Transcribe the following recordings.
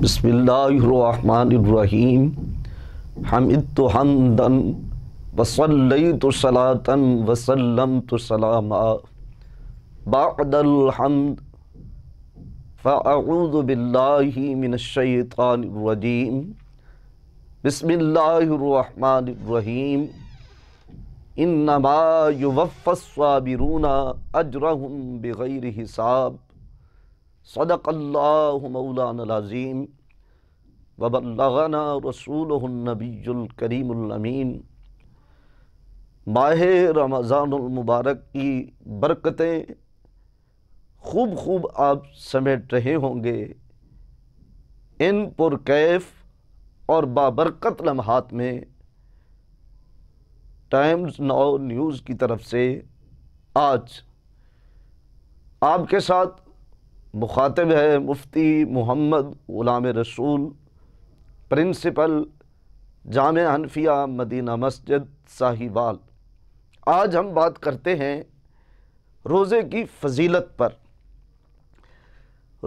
بسم اللہحمٰن ابرحیم حمد الحمد حمدن وصلیت صلاطََََََََََََََ وسلمت سلاما بعد الحمد فاعوذ باللہ من الشیطان الرجیم بسم اللہ الرحمن الرحیم انما و الصابرون اجرهم بغیر حساب صدق اللہ مولانا العظیم وبلغنا رسولہ النبی الکریم الامین ماہ رمضان المبارک کی برکتیں خوب خوب آپ سمیٹ رہے ہوں گے ان پرکیف اور بابرکت لمحات میں ٹائمز ناؤ نیوز کی طرف سے آج آپ کے ساتھ مخاطب ہے مفتی محمد غلام رسول پرنسپل جامع حنفیہ مدینہ مسجد ساہیوال آج ہم بات کرتے ہیں روزے کی فضیلت پر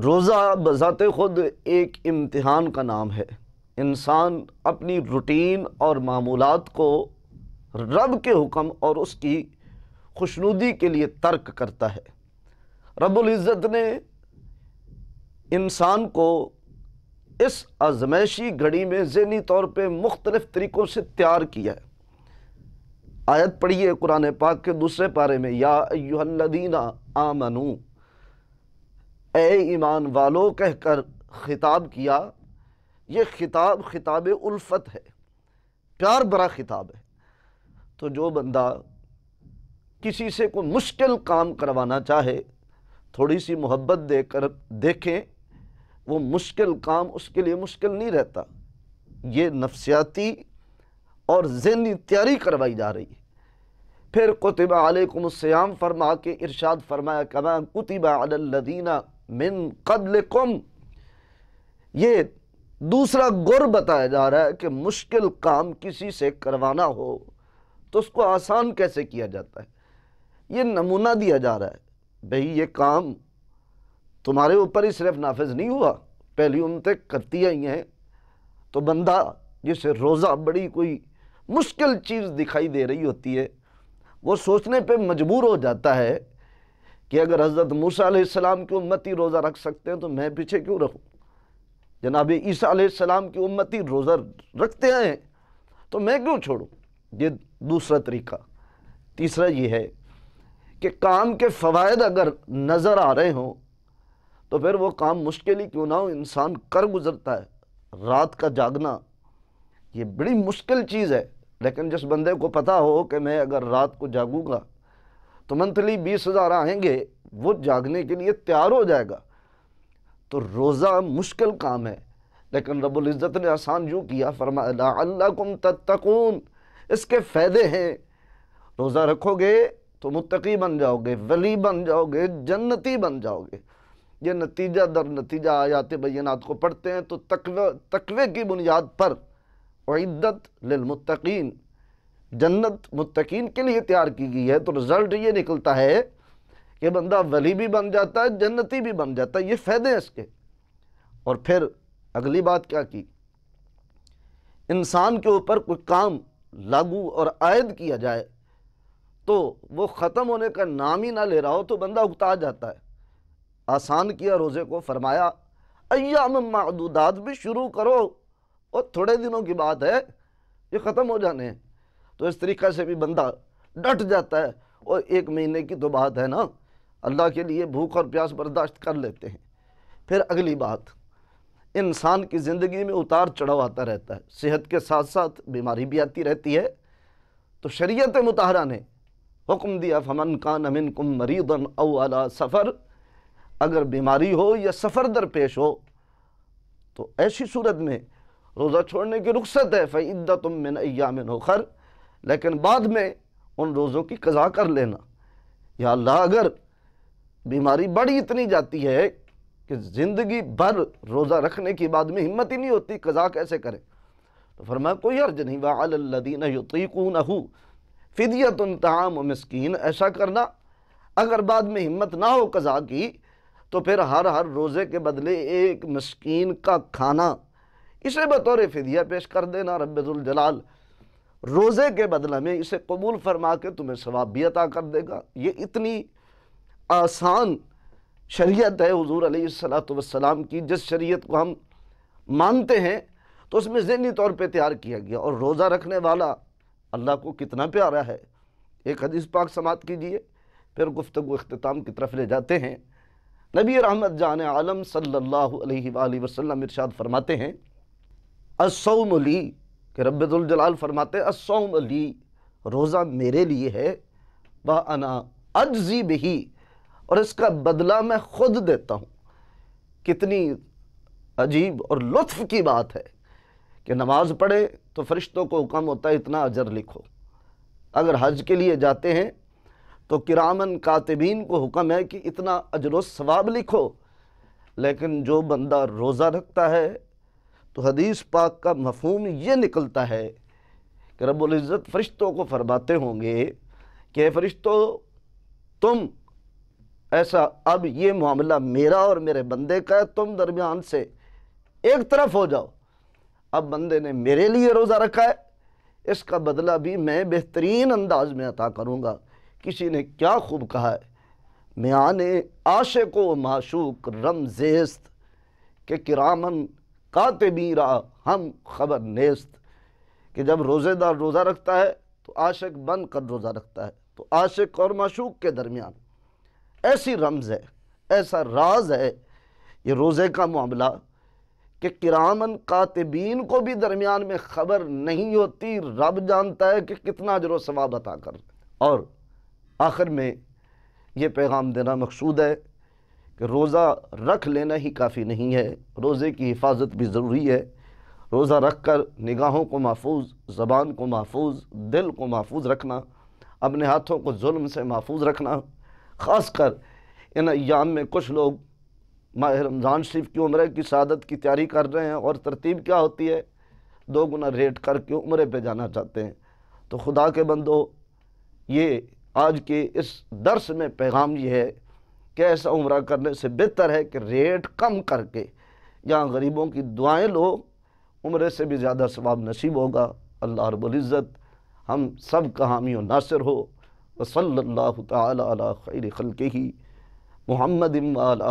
روزہ بذات خود ایک امتحان کا نام ہے انسان اپنی روٹین اور معمولات کو رب کے حکم اور اس کی خوشنودی کے لیے ترک کرتا ہے رب العزت نے انسان کو اس آزمائشی گھڑی میں ذہنی طور پہ مختلف طریقوں سے تیار کیا ہے آیت پڑھیے قرآن پاک کے دوسرے پارے میں یا ایوہ الذین آمنو اے ایمان والو کہہ کر خطاب کیا یہ خطاب خطاب الفت ہے پیار برا خطاب ہے تو جو بندہ کسی سے کوئی مشکل کام کروانا چاہے تھوڑی سی محبت دے کر دیکھیں وہ مشکل کام اس کے لیے مشکل نہیں رہتا یہ نفسیاتی اور ذہنی تیاری کروائی جا رہی ہے پھر قطب علیکم السیام فرما کے ارشاد فرمایا کما قطب علی الذین من قبلکم یہ دوسرا گر بتایا جا رہا ہے کہ مشکل کام کسی سے کروانا ہو تو اس کو آسان کیسے کیا جاتا ہے یہ نمونہ دیا جا رہا ہے بھئی یہ کام تمہارے اوپر ہی صرف نافذ نہیں ہوا پہلی امتیں کرتی آئی ہیں تو بندہ جسے روزہ بڑی کوئی مشکل چیز دکھائی دے رہی ہوتی ہے وہ سوچنے پہ مجبور ہو جاتا ہے کہ اگر حضرت موسیٰ علیہ السلام کی امتی روزہ رکھ سکتے ہیں تو میں پیچھے کیوں رکھوں جناب عیسیٰ علیہ السلام کی امتی روزہ رکھتے ہیں تو میں کیوں چھوڑوں یہ دوسرا طریقہ تیسرا یہ ہے کہ کام کے فوائد اگر نظر آ رہے ہوں تو پھر وہ کام مشکل ہی کیوں نہ ہو انسان کر گزرتا ہے رات کا جاگنا یہ بڑی مشکل چیز ہے لیکن جس بندے کو پتہ ہو کہ میں اگر رات کو جاگوں گا تو منتھلی بیس ہزار آئیں گے وہ جاگنے کے لیے تیار ہو جائے گا تو روزہ مشکل کام ہے لیکن رب العزت نے آسان یوں کیا فرما لعلکم تتقون اس کے فائدے ہیں روزہ رکھو گے تو متقی بن جاؤ گے ولی بن جاؤ گے جنتی بن جاؤ گے یہ نتیجہ در نتیجہ آیات بینات کو پڑھتے ہیں تو تقوی کی بنیاد پر عدت للمتقین جنت متقین کے لیے تیار کی گئی ہے تو رزلٹ یہ نکلتا ہے کہ بندہ ولی بھی بن جاتا ہے جنتی بھی بن جاتا ہے یہ فائدے ہیں اس کے اور پھر اگلی بات کیا کی انسان کے اوپر کوئی کام لاگو اور عائد کیا جائے تو وہ ختم ہونے کا نام ہی نہ لے رہا ہو تو بندہ اکتا جاتا ہے آسان کیا روزے کو فرمایا ایام معدودات بھی شروع کرو اور تھوڑے دنوں کی بات ہے یہ ختم ہو جانے ہیں تو اس طریقہ سے بھی بندہ ڈٹ جاتا ہے اور ایک مہینے کی تو بات ہے نا اللہ کے لیے بھوک اور پیاس برداشت کر لیتے ہیں پھر اگلی بات انسان کی زندگی میں اتار چڑھاؤ آتا رہتا ہے صحت کے ساتھ ساتھ بیماری بھی آتی رہتی ہے تو شریعت متحرہ نے حکم دیا فمن کان مِنْكُمْ مَرِيضًا اَوْ عَلَى سَفَرٍ سفر اگر بیماری ہو یا سفر در پیش ہو تو ایسی صورت میں روزہ چھوڑنے کی رخصت ہے فدا مِّنْ میں نہ عیا لیکن بعد میں ان روزوں کی قضاء کر لینا یا اللہ اگر بیماری بڑی اتنی جاتی ہے کہ زندگی بھر روزہ رکھنے کی بعد میں ہمت ہی نہیں ہوتی قضا کیسے کریں تو فرمایا کوئی عرض نہیں وَعَلَى الَّذِينَ يُطِيقُونَهُ فِدْيَةٌ تَعَامُ مِسْكِينَ ایسا کرنا اگر بعد میں ہمت نہ ہو قضاء کی تو پھر ہر ہر روزے کے بدلے ایک مسکین کا کھانا اسے بطور فدیہ پیش کر دینا رب الجلال روزے کے بدلہ میں اسے قبول فرما کے تمہیں ثواب بھی عطا کر دے گا یہ اتنی آسان شریعت ہے حضور علیہ السلام کی جس شریعت کو ہم مانتے ہیں تو اس میں ذہنی طور پہ تیار کیا گیا اور روزہ رکھنے والا اللہ کو کتنا پیارا ہے ایک حدیث پاک سماعت کیجئے پھر گفتگو اختتام کی طرف لے جاتے ہیں نبی رحمت جان عالم صلی اللہ علیہ وآلہ وسلم ارشاد فرماتے ہیں السوم علی کہ رب الجلال فرماتے ہیں السوم علی روزہ میرے لیے ہے انا اجزی بہی اور اس کا بدلہ میں خود دیتا ہوں کتنی عجیب اور لطف کی بات ہے کہ نماز پڑھے تو فرشتوں کو حکم ہوتا ہے اتنا اجر لکھو اگر حج کے لیے جاتے ہیں تو کرامن کاتبین کو حکم ہے کہ اتنا و ثواب لکھو لیکن جو بندہ روزہ رکھتا ہے تو حدیث پاک کا مفہوم یہ نکلتا ہے کہ رب العزت فرشتوں کو فرماتے ہوں گے کہ فرشتوں تم ایسا اب یہ معاملہ میرا اور میرے بندے کا ہے تم درمیان سے ایک طرف ہو جاؤ اب بندے نے میرے لیے روزہ رکھا ہے اس کا بدلہ بھی میں بہترین انداز میں عطا کروں گا کسی نے کیا خوب کہا ہے میانِ عاشق و معشوق رمزیست کہ کرامن کا را ہم خبر نیست کہ جب روزے دار روزہ رکھتا ہے تو عاشق بن کر روزہ رکھتا ہے تو عاشق اور معشوق کے درمیان ایسی رمز ہے ایسا راز ہے یہ روزے کا معاملہ کہ کرامن کاتبین کو بھی درمیان میں خبر نہیں ہوتی رب جانتا ہے کہ کتنا جروثواب عطا کر اور آخر میں یہ پیغام دینا مقصود ہے کہ روزہ رکھ لینا ہی کافی نہیں ہے روزے کی حفاظت بھی ضروری ہے روزہ رکھ کر نگاہوں کو محفوظ زبان کو محفوظ دل کو محفوظ رکھنا اپنے ہاتھوں کو ظلم سے محفوظ رکھنا خاص کر ان ایام میں کچھ لوگ ماہ رمضان شریف کی عمرے کی سعادت کی تیاری کر رہے ہیں اور ترتیب کیا ہوتی ہے دو گنا ریٹ کر کے عمرے پہ جانا چاہتے ہیں تو خدا کے بندو یہ آج کے اس درس میں پیغام یہ ہے کہ ایسا عمرہ کرنے سے بہتر ہے کہ ریٹ کم کر کے یہاں غریبوں کی دعائیں لو عمرے سے بھی زیادہ ثواب نصیب ہوگا اللہ رب العزت ہم سب کا حامی و ناصر ہو وصل اللہ تعالی علی خیر خلق ہی محمد امال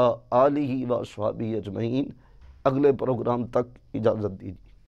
آلہ و شعابی اجمعین اگلے پروگرام تک اجازت دیجیے